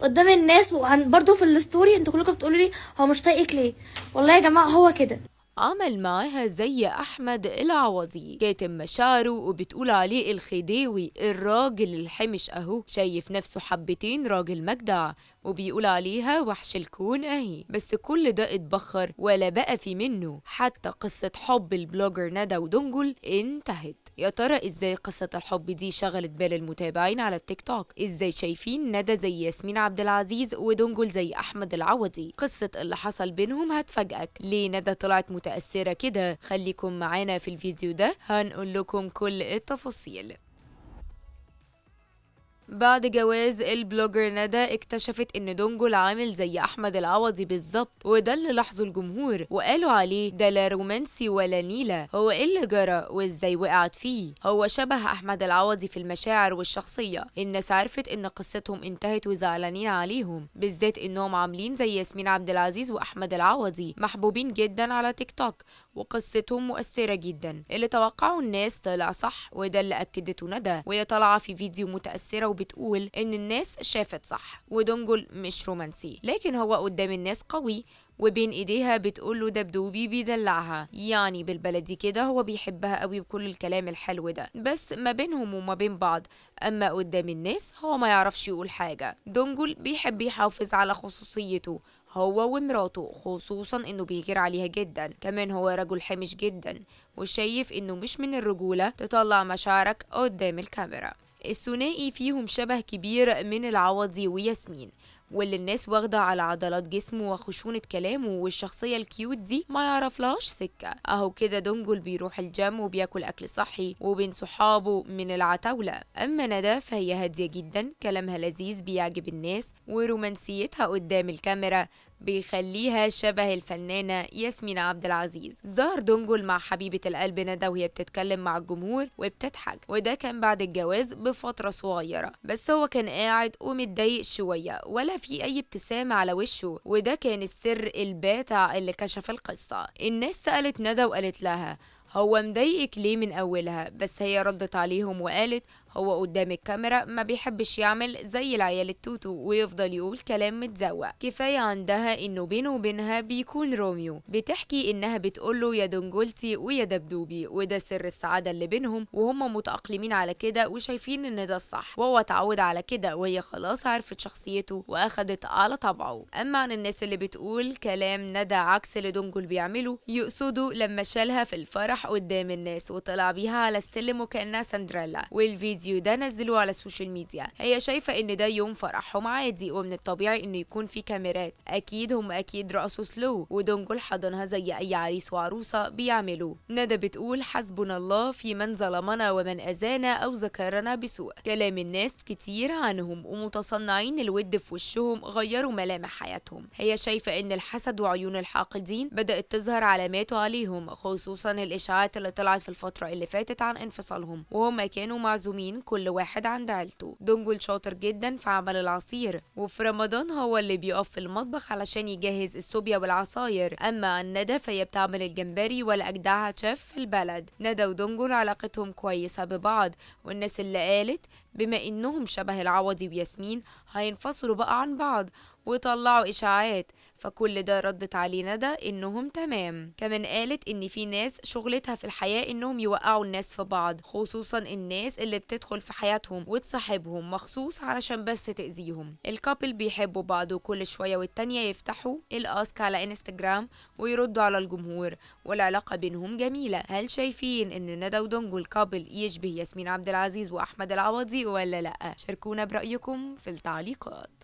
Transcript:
قدام الناس وعن وبرده في الستوري انتوا كلكم بتقولوا لي هو مش طايقك ليه والله يا جماعه هو كده عمل معاها زي أحمد العوضي كاتم مشاعره وبتقول عليه الخديوي الراجل الحمش أهو شايف نفسه حبتين راجل مجدع وبيقول عليها وحش الكون اهي بس كل ده اتبخر ولا بقى في منه حتى قصة حب البلوجر ندى ودنجل انتهت يا ترى ازاي قصة الحب دي شغلت بال المتابعين على التيك توك ازاي شايفين ندى زي ياسمين عبد العزيز ودنجل زي احمد العوضي قصة اللي حصل بينهم هتفاجئك ليه ندى طلعت متأثرة كده خليكم معانا في الفيديو ده هنقول لكم كل التفاصيل بعد جواز البلوجر ندى اكتشفت ان دونجول عامل زي احمد العوضي بالظبط وده اللي لاحظه الجمهور وقالوا عليه ده لا رومانسي ولا نيله هو ايه اللي جرى وازاي وقعت فيه هو شبه احمد العوضي في المشاعر والشخصيه الناس عرفت ان قصتهم انتهت وزعلانين عليهم بالذات انهم عاملين زي ياسمين عبد العزيز واحمد العوضي محبوبين جدا على تيك توك وقصتهم مؤثره جدا اللي توقعه الناس طلع صح وده اللي اكدته ندى وهي طالعه في فيديو متاثره وبتقول إن الناس شافت صح ودونجل مش رومانسي لكن هو قدام الناس قوي وبين ايديها بتقول له دبدوبي بيدلعها يعني بالبلدي كده هو بيحبها قوي بكل الكلام الحلو ده بس ما بينهم وما بين بعض اما قدام الناس هو ما يعرفش يقول حاجه دونجل بيحب يحافظ على خصوصيته هو ومراته خصوصا انه بيجير عليها جدا كمان هو رجل حمش جدا وشايف انه مش من الرجوله تطلع مشاعرك قدام الكاميرا الثنائي فيهم شبه كبير من العوضي وياسمين واللي الناس واخده على عضلات جسمه وخشونه كلامه والشخصيه الكيوت دي ما لهاش سكه اهو كده دونجل بيروح الجيم وبياكل اكل صحي وبين صحابه من العتاوله اما ندى فهي هاديه جدا كلامها لذيذ بيعجب الناس ورومانسيتها قدام الكاميرا بيخليها شبه الفنانة ياسمين عبد العزيز ظهر دونجل مع حبيبة القلب ندى وهي بتتكلم مع الجمهور وبتضحك وده كان بعد الجواز بفترة صغيرة بس هو كان قاعد ومتضايق شوية ولا في أي ابتسامة على وشه وده كان السر الباتع اللي كشف القصة الناس سألت ندى وقالت لها هو مضايقك ليه من أولها بس هي ردت عليهم وقالت هو قدام الكاميرا ما بيحبش يعمل زي العيال التوتو ويفضل يقول كلام متزوق كفاية عندها انه بينه وبينها بيكون روميو بتحكي انها بتقوله يا دنجولتي ويا دبدوبي وده سر السعادة اللي بينهم وهم متأقلمين على كده وشايفين ان ده الصح وهو اتعود على كده وهي خلاص عرفت شخصيته واخدت على طبعه اما عن الناس اللي بتقول كلام ندى عكس اللي دونجول بيعمله يقصدوا لما شالها في الفرح قدام الناس وطلع بيها على السلم وكانها سندريلا والفيديو الفيديو ده نزلوه على السوشيال ميديا هي شايفه ان ده يوم فرحهم عادي ومن الطبيعي انه يكون في كاميرات اكيد هم اكيد رقصوا سلو ودنجل حضنها زي اي عريس وعروسه بيعملوا ندى بتقول حسبنا الله في من ظلمنا ومن اذانا او ذكرنا بسوء كلام الناس كتير عنهم ومتصنعين الود في وشهم غيروا ملامح حياتهم هي شايفه ان الحسد وعيون الحاقدين بدات تظهر علاماته عليهم خصوصا الاشاعات اللي طلعت في الفتره اللي فاتت عن انفصالهم وهم كانوا معزومين سنين كل واحد عند عيلته دونجول شاطر جدا في عمل العصير وفي رمضان هو اللي بيقف في المطبخ علشان يجهز السوبيا والعصاير أما ندى فهي بتعمل الجمبري والاجدعها شيف في البلد ندى ودونجول علاقتهم كويسة ببعض والناس اللي قالت بما إنهم شبه العوضي وياسمين هينفصلوا بقى عن بعض وطلعوا إشاعات فكل ده ردت عليه ندى إنهم تمام كمان قالت إن في ناس شغلتها في الحياة إنهم يوقعوا الناس في بعض خصوصا الناس اللي بتدخل في حياتهم وتصاحبهم مخصوص علشان بس تأذيهم الكابل بيحبوا بعض وكل شوية والتانية يفتحوا الأسك على انستجرام ويردوا على الجمهور والعلاقة بينهم جميلة هل شايفين إن ندى ودونجو الكابل يشبه ياسمين عبد العزيز وأحمد العوضي ولا لأ شاركونا برأيكم في التعليقات